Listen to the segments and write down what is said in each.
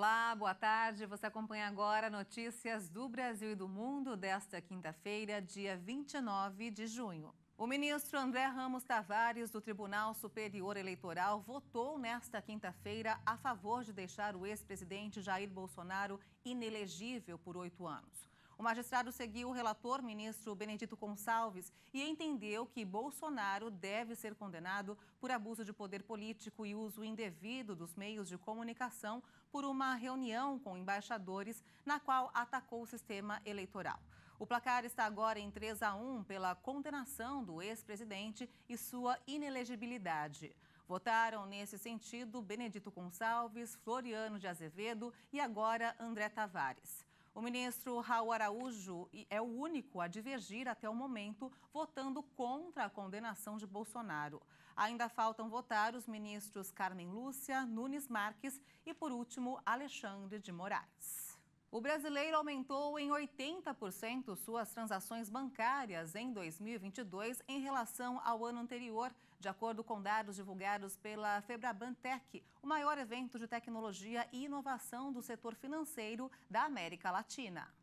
Olá, boa tarde. Você acompanha agora notícias do Brasil e do mundo desta quinta-feira, dia 29 de junho. O ministro André Ramos Tavares, do Tribunal Superior Eleitoral, votou nesta quinta-feira a favor de deixar o ex-presidente Jair Bolsonaro inelegível por oito anos. O magistrado seguiu o relator, ministro Benedito Gonçalves, e entendeu que Bolsonaro deve ser condenado por abuso de poder político e uso indevido dos meios de comunicação por uma reunião com embaixadores na qual atacou o sistema eleitoral. O placar está agora em 3 a 1 pela condenação do ex-presidente e sua inelegibilidade. Votaram nesse sentido Benedito Gonçalves, Floriano de Azevedo e agora André Tavares. O ministro Raul Araújo é o único a divergir até o momento, votando contra a condenação de Bolsonaro. Ainda faltam votar os ministros Carmen Lúcia, Nunes Marques e, por último, Alexandre de Moraes. O brasileiro aumentou em 80% suas transações bancárias em 2022 em relação ao ano anterior. De acordo com dados divulgados pela Febraban Tech, o maior evento de tecnologia e inovação do setor financeiro da América Latina.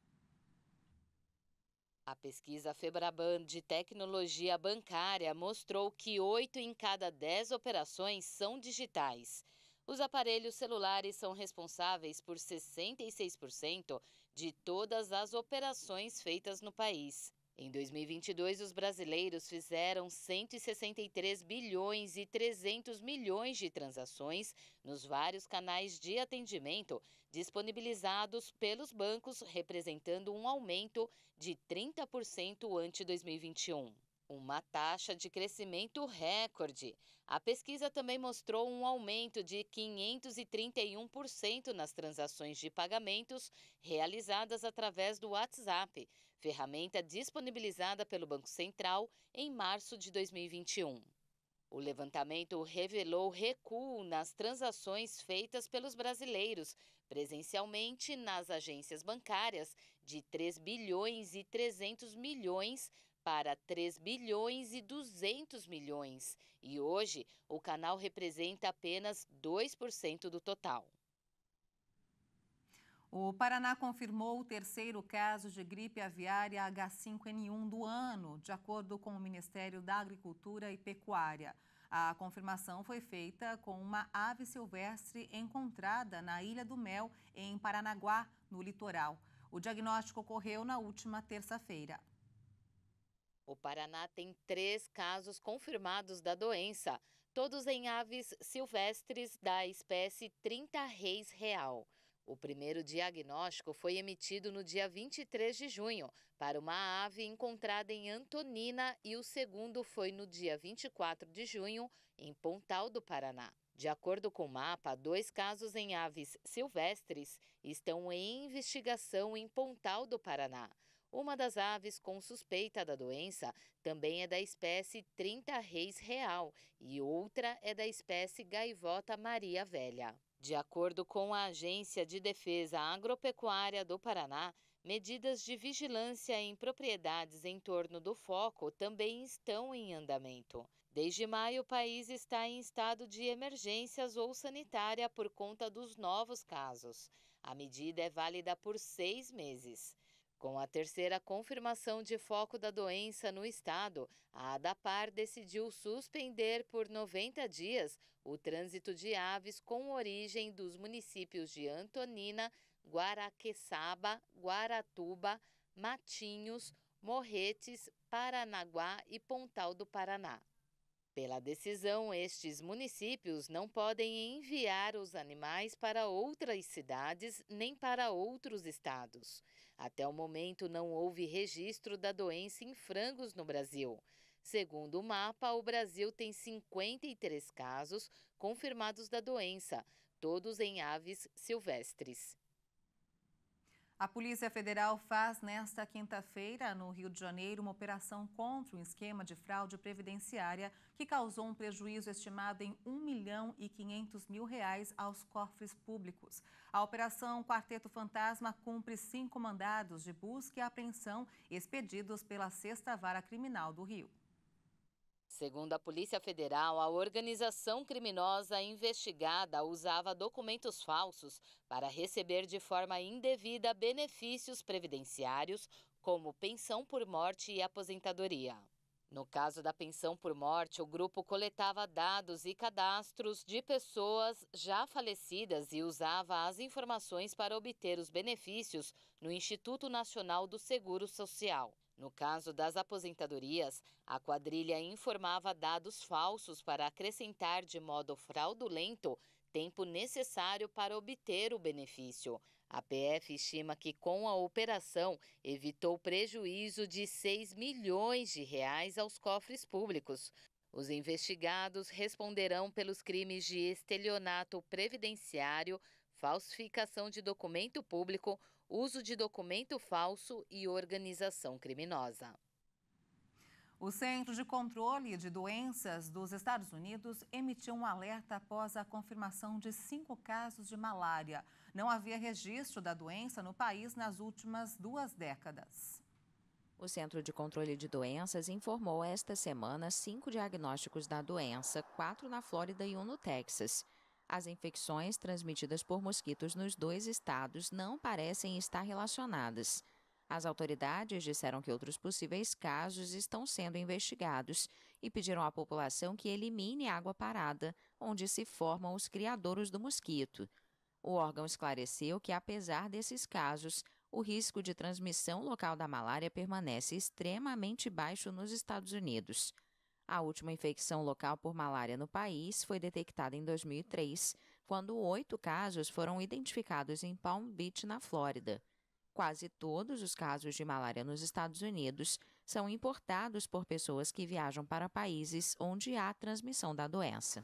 A pesquisa Febraban de tecnologia bancária mostrou que 8 em cada 10 operações são digitais. Os aparelhos celulares são responsáveis por 66% de todas as operações feitas no país. Em 2022, os brasileiros fizeram 163 bilhões e 300 milhões de transações nos vários canais de atendimento disponibilizados pelos bancos, representando um aumento de 30% ante 2021. Uma taxa de crescimento recorde. A pesquisa também mostrou um aumento de 531% nas transações de pagamentos realizadas através do WhatsApp, ferramenta disponibilizada pelo Banco Central em março de 2021. O levantamento revelou recuo nas transações feitas pelos brasileiros presencialmente nas agências bancárias de 3 bilhões e 300 milhões para 3 bilhões e 200 milhões, e hoje o canal representa apenas 2% do total. O Paraná confirmou o terceiro caso de gripe aviária H5N1 do ano, de acordo com o Ministério da Agricultura e Pecuária. A confirmação foi feita com uma ave silvestre encontrada na Ilha do Mel, em Paranaguá, no litoral. O diagnóstico ocorreu na última terça-feira. O Paraná tem três casos confirmados da doença, todos em aves silvestres da espécie 30 reis real. O primeiro diagnóstico foi emitido no dia 23 de junho para uma ave encontrada em Antonina e o segundo foi no dia 24 de junho em Pontal do Paraná. De acordo com o mapa, dois casos em aves silvestres estão em investigação em Pontal do Paraná. Uma das aves com suspeita da doença também é da espécie 30 reis real e outra é da espécie gaivota maria velha. De acordo com a Agência de Defesa Agropecuária do Paraná, medidas de vigilância em propriedades em torno do foco também estão em andamento. Desde maio, o país está em estado de emergências ou sanitária por conta dos novos casos. A medida é válida por seis meses. Com a terceira confirmação de foco da doença no estado, a ADAPAR decidiu suspender por 90 dias o trânsito de aves com origem dos municípios de Antonina, Guaraqueçaba, Guaratuba, Matinhos, Morretes, Paranaguá e Pontal do Paraná. Pela decisão, estes municípios não podem enviar os animais para outras cidades nem para outros estados. Até o momento, não houve registro da doença em frangos no Brasil. Segundo o mapa, o Brasil tem 53 casos confirmados da doença, todos em aves silvestres. A Polícia Federal faz nesta quinta-feira, no Rio de Janeiro, uma operação contra um esquema de fraude previdenciária que causou um prejuízo estimado em 1 milhão e 500 mil reais aos cofres públicos. A operação Quarteto Fantasma cumpre cinco mandados de busca e apreensão expedidos pela Sexta Vara Criminal do Rio. Segundo a Polícia Federal, a organização criminosa investigada usava documentos falsos para receber de forma indevida benefícios previdenciários, como pensão por morte e aposentadoria. No caso da pensão por morte, o grupo coletava dados e cadastros de pessoas já falecidas e usava as informações para obter os benefícios no Instituto Nacional do Seguro Social. No caso das aposentadorias, a quadrilha informava dados falsos para acrescentar de modo fraudulento tempo necessário para obter o benefício. A PF estima que com a operação evitou prejuízo de 6 milhões de reais aos cofres públicos. Os investigados responderão pelos crimes de estelionato previdenciário, falsificação de documento público, uso de documento falso e organização criminosa. O Centro de Controle de Doenças dos Estados Unidos emitiu um alerta após a confirmação de cinco casos de malária. Não havia registro da doença no país nas últimas duas décadas. O Centro de Controle de Doenças informou esta semana cinco diagnósticos da doença, quatro na Flórida e um no Texas. As infecções transmitidas por mosquitos nos dois estados não parecem estar relacionadas. As autoridades disseram que outros possíveis casos estão sendo investigados e pediram à população que elimine água parada, onde se formam os criadouros do mosquito. O órgão esclareceu que, apesar desses casos, o risco de transmissão local da malária permanece extremamente baixo nos Estados Unidos. A última infecção local por malária no país foi detectada em 2003, quando oito casos foram identificados em Palm Beach, na Flórida. Quase todos os casos de malária nos Estados Unidos são importados por pessoas que viajam para países onde há transmissão da doença.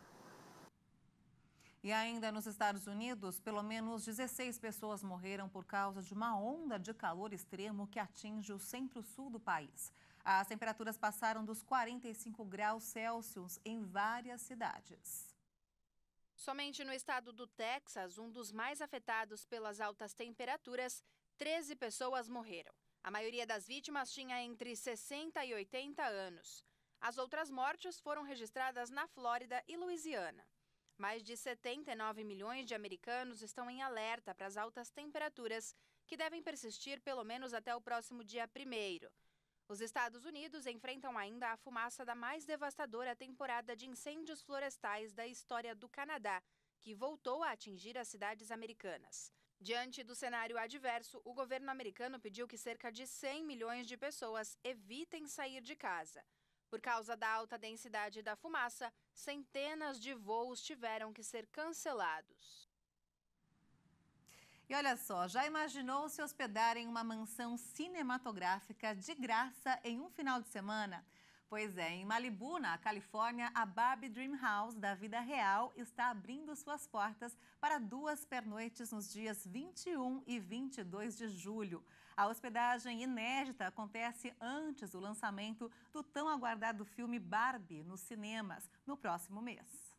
E ainda nos Estados Unidos, pelo menos 16 pessoas morreram por causa de uma onda de calor extremo que atinge o centro-sul do país. As temperaturas passaram dos 45 graus Celsius em várias cidades. Somente no estado do Texas, um dos mais afetados pelas altas temperaturas, 13 pessoas morreram. A maioria das vítimas tinha entre 60 e 80 anos. As outras mortes foram registradas na Flórida e Louisiana. Mais de 79 milhões de americanos estão em alerta para as altas temperaturas, que devem persistir pelo menos até o próximo dia 1 os Estados Unidos enfrentam ainda a fumaça da mais devastadora temporada de incêndios florestais da história do Canadá, que voltou a atingir as cidades americanas. Diante do cenário adverso, o governo americano pediu que cerca de 100 milhões de pessoas evitem sair de casa. Por causa da alta densidade da fumaça, centenas de voos tiveram que ser cancelados. E olha só, já imaginou se hospedar em uma mansão cinematográfica de graça em um final de semana? Pois é, em Malibu, na Califórnia, a Barbie Dream House da vida real está abrindo suas portas para duas pernoites nos dias 21 e 22 de julho. A hospedagem inédita acontece antes do lançamento do tão aguardado filme Barbie nos cinemas, no próximo mês.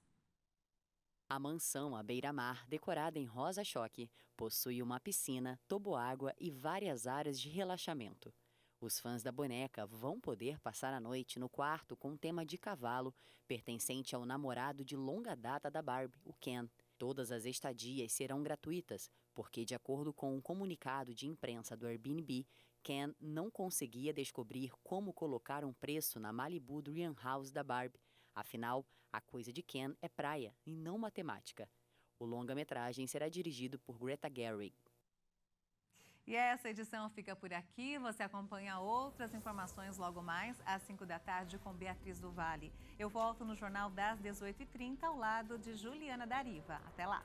A mansão à beira-mar, decorada em rosa-choque, possui uma piscina, toboágua e várias áreas de relaxamento. Os fãs da boneca vão poder passar a noite no quarto com tema de cavalo, pertencente ao namorado de longa data da Barbie, o Ken. Todas as estadias serão gratuitas, porque, de acordo com um comunicado de imprensa do Airbnb, Ken não conseguia descobrir como colocar um preço na Malibu Dream House da Barbie, Afinal, a coisa de Ken é praia e não matemática. O longa-metragem será dirigido por Greta Gerwig. E essa edição fica por aqui. Você acompanha outras informações logo mais às 5 da tarde com Beatriz do Vale. Eu volto no Jornal das 18h30 ao lado de Juliana Dariva. Até lá!